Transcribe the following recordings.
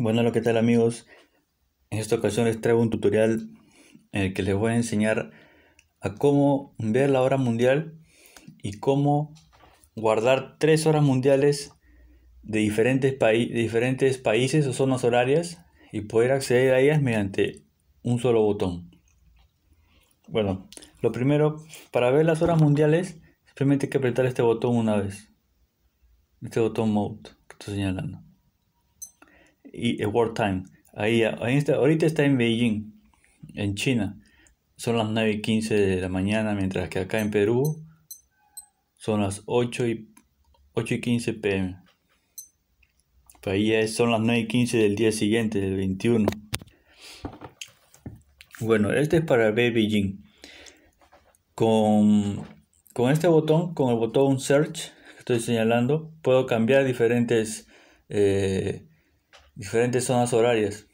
Bueno, lo que tal amigos, en esta ocasión les traigo un tutorial en el que les voy a enseñar a cómo ver la hora mundial y cómo guardar tres horas mundiales de diferentes, de diferentes países o zonas horarias y poder acceder a ellas mediante un solo botón. Bueno, lo primero, para ver las horas mundiales, simplemente hay que apretar este botón una vez. Este botón Mode que estoy señalando y eh, World Time. Ahí, está, ahorita está en Beijing, en China. Son las 9 y 15 de la mañana, mientras que acá en Perú son las 8 y, 8 y 15 pm. para ahí son las 9 y 15 del día siguiente, del 21. Bueno, este es para Beijing. Con, con este botón, con el botón Search que estoy señalando, puedo cambiar diferentes... Eh, diferentes zonas horarias.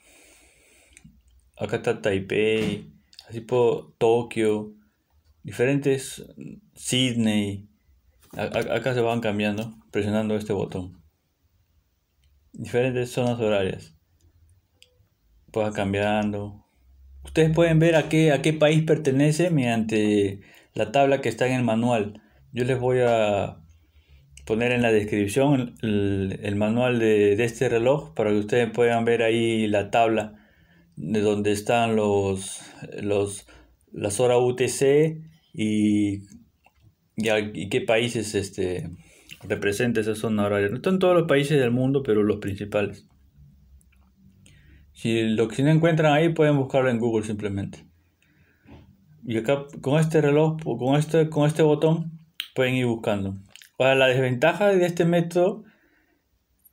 Acá está Taipei, así por Tokio, diferentes Sydney. acá se van cambiando presionando este botón. Diferentes zonas horarias. pues cambiando. Ustedes pueden ver a qué, a qué país pertenece mediante la tabla que está en el manual. Yo les voy a poner en la descripción el, manual de, este reloj para que ustedes puedan ver ahí la tabla de donde están los, los las horas UTC y, y, qué países este, representa esa zona horaria. No están todos los países del mundo, pero los principales. Si lo que no encuentran ahí, pueden buscarlo en Google simplemente. Y acá con este reloj, con este, con este botón, pueden ir buscando. Ahora, la desventaja de este método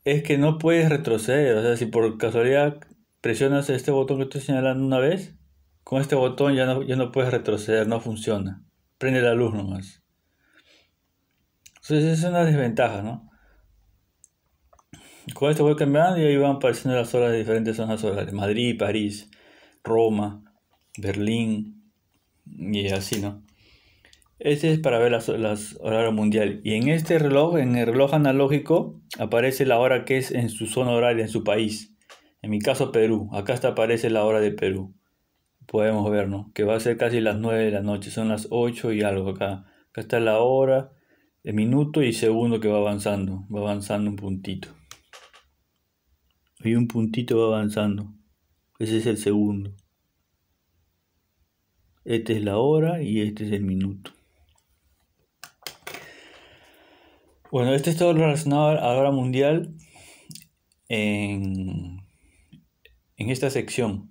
es que no puedes retroceder. O sea, si por casualidad presionas este botón que estoy señalando una vez, con este botón ya no, no puedes retroceder, no funciona. Prende la luz nomás. Entonces es una desventaja, ¿no? Con esto voy cambiando y ahí van apareciendo las horas de diferentes zonas horarias. Madrid, París, Roma, Berlín y así, ¿no? Este es para ver las, horas mundiales. mundial. Y en este reloj, en el reloj analógico, aparece la hora que es en su zona horaria, en su país. En mi caso, Perú. Acá está aparece la hora de Perú. Podemos ver, ¿no? Que va a ser casi las 9 de la noche. Son las 8 y algo acá. Acá está la hora, el minuto y segundo que va avanzando. Va avanzando un puntito. Y un puntito va avanzando. Ese es el segundo. Esta es la hora y este es el minuto. Bueno, esto es todo relacionado a la hora mundial en, esta sección.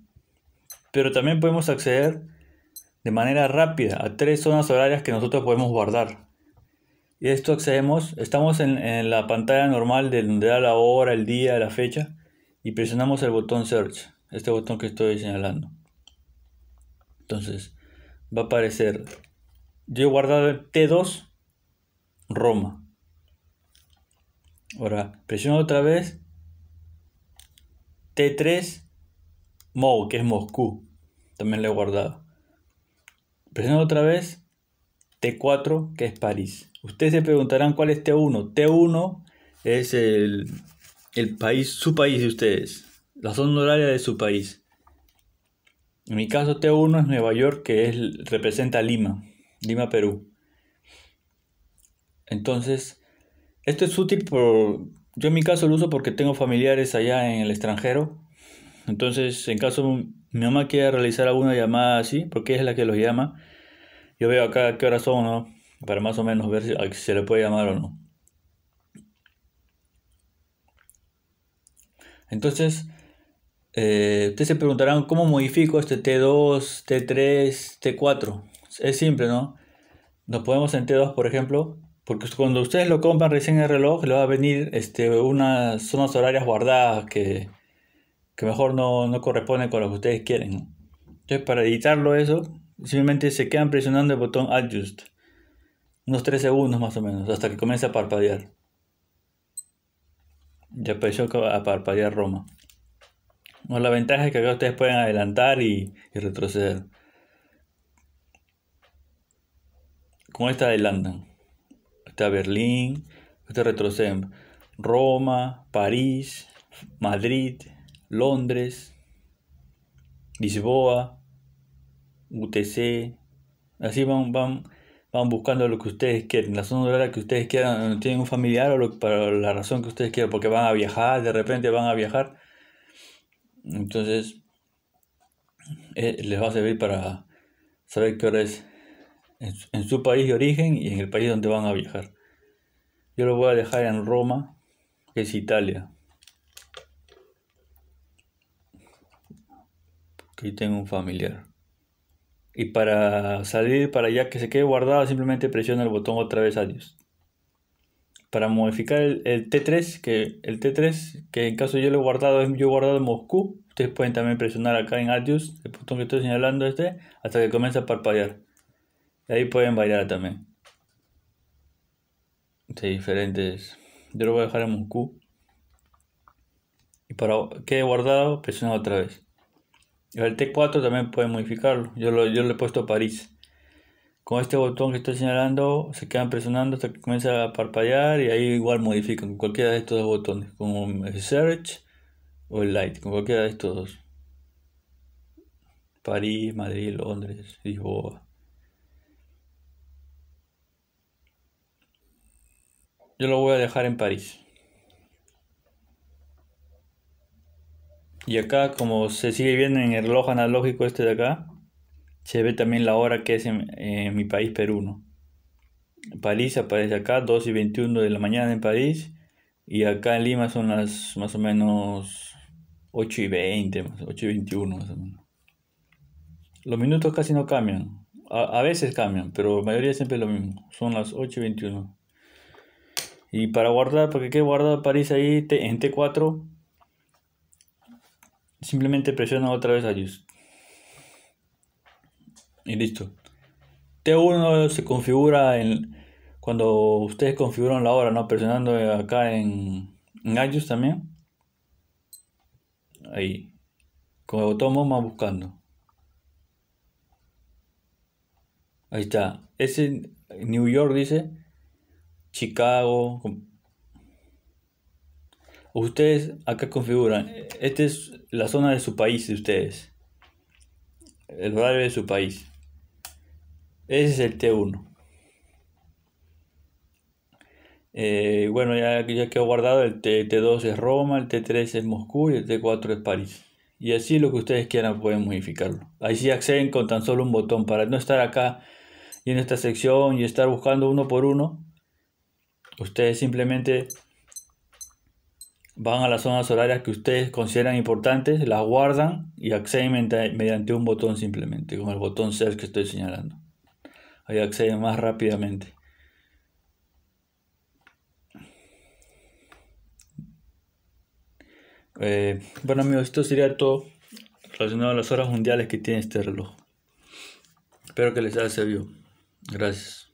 Pero también podemos acceder de manera rápida a tres zonas horarias que nosotros podemos guardar. Y esto accedemos, estamos en, la pantalla normal de donde da la hora, el día, la fecha y presionamos el botón search, este botón que estoy señalando. Entonces va a aparecer, yo he guardado T2 Roma. Ahora, presiono otra vez. T3 MOV, que es Moscú. También lo he guardado. Presiono otra vez. T4, que es París. Ustedes se preguntarán cuál es T1. T1 es el, país, su país de ustedes. La zona horaria de su país. En mi caso T1 es Nueva York, que es, representa Lima, Lima, Perú. Entonces, esto es útil por... Yo en mi caso lo uso porque tengo familiares allá en el extranjero. Entonces, en caso mi mamá quiera realizar alguna llamada así, porque es la que los llama, yo veo acá qué horas son, ¿no? Para más o menos ver si, se le puede llamar o no. Entonces, eh, ustedes se preguntarán cómo modifico este T2, T3, T4. Es simple, ¿no? Nos ponemos en T2, por ejemplo, porque cuando ustedes lo compran recién el reloj, le va a venir este, unas zonas horarias guardadas que, mejor no, corresponden con lo que ustedes quieren. Entonces, para editarlo eso, simplemente se quedan presionando el botón Adjust. Unos 3 segundos más o menos, hasta que comience a parpadear. Ya va a parpadear Roma. la ventaja es que acá ustedes pueden adelantar y, y retroceder. Con esta adelantan está Berlín, ustedes retroceden Roma, París, Madrid, Londres, Lisboa, UTC. Así van, van, van buscando lo que ustedes quieren, la zona horaria que ustedes quieran, tienen un familiar o para la razón que ustedes quieran, porque van a viajar, de repente van a viajar. Entonces, eh, les va a servir para saber qué hora es en su, país de origen y en el país donde van a viajar. Yo lo voy a dejar en Roma, que es Italia. Aquí tengo un familiar. Y para salir para allá que se quede guardado, simplemente presiona el botón otra vez adiós. Para modificar el, T3, que el T3, que en caso yo lo he guardado, yo guardado en Moscú. Ustedes pueden también presionar acá en adiós, el botón que estoy señalando este, hasta que comience a parpadear ahí pueden variar también. De diferentes. Yo lo voy a dejar en Moscú. Y para que he guardado, presiono otra vez. El T4 también pueden modificarlo. Yo, lo, yo le he puesto París. Con este botón que estoy señalando, se quedan presionando hasta que comienza a parpadear y ahí igual modifican con cualquiera de estos dos botones, con el Search o el Light, con cualquiera de estos dos. París, Madrid, Londres, Lisboa. Yo lo voy a dejar en París. Y acá, como se sigue viendo en el reloj analógico este de acá, se ve también la hora que es en, mi país, Perú. París aparece acá, 2 y 21 de la mañana en París. Y acá en Lima son las más o menos 8 y 20, 8 y 21 más o menos. Los minutos casi no cambian. A, a veces cambian, pero la mayoría siempre es lo mismo. Son las 8 y 21. Y para guardar, porque qué que guardar París ahí en T4, simplemente presiona otra vez ayus Y listo. T1 se configura en, cuando ustedes configuran la hora, ¿no? Presionando acá en, en también. Ahí. Con el botón buscando. Ahí está. Ese New York dice Chicago. Ustedes acá configuran. Esta es la zona de su país de ustedes. El horario de su país. Ese es el T1. Eh, bueno, ya, ya quedó guardado. El T, 2 es Roma, el T3 es Moscú y el T4 es París. Y así lo que ustedes quieran pueden modificarlo. Ahí sí acceden con tan solo un botón para no estar acá y en esta sección y estar buscando uno por uno Ustedes simplemente van a las zonas horarias que ustedes consideran importantes, las guardan y acceden mediante un botón simplemente, con el botón ser que estoy señalando. Ahí acceden más rápidamente. Eh, bueno amigos, esto sería todo relacionado a las horas mundiales que tiene este reloj. Espero que les haya servido. Gracias.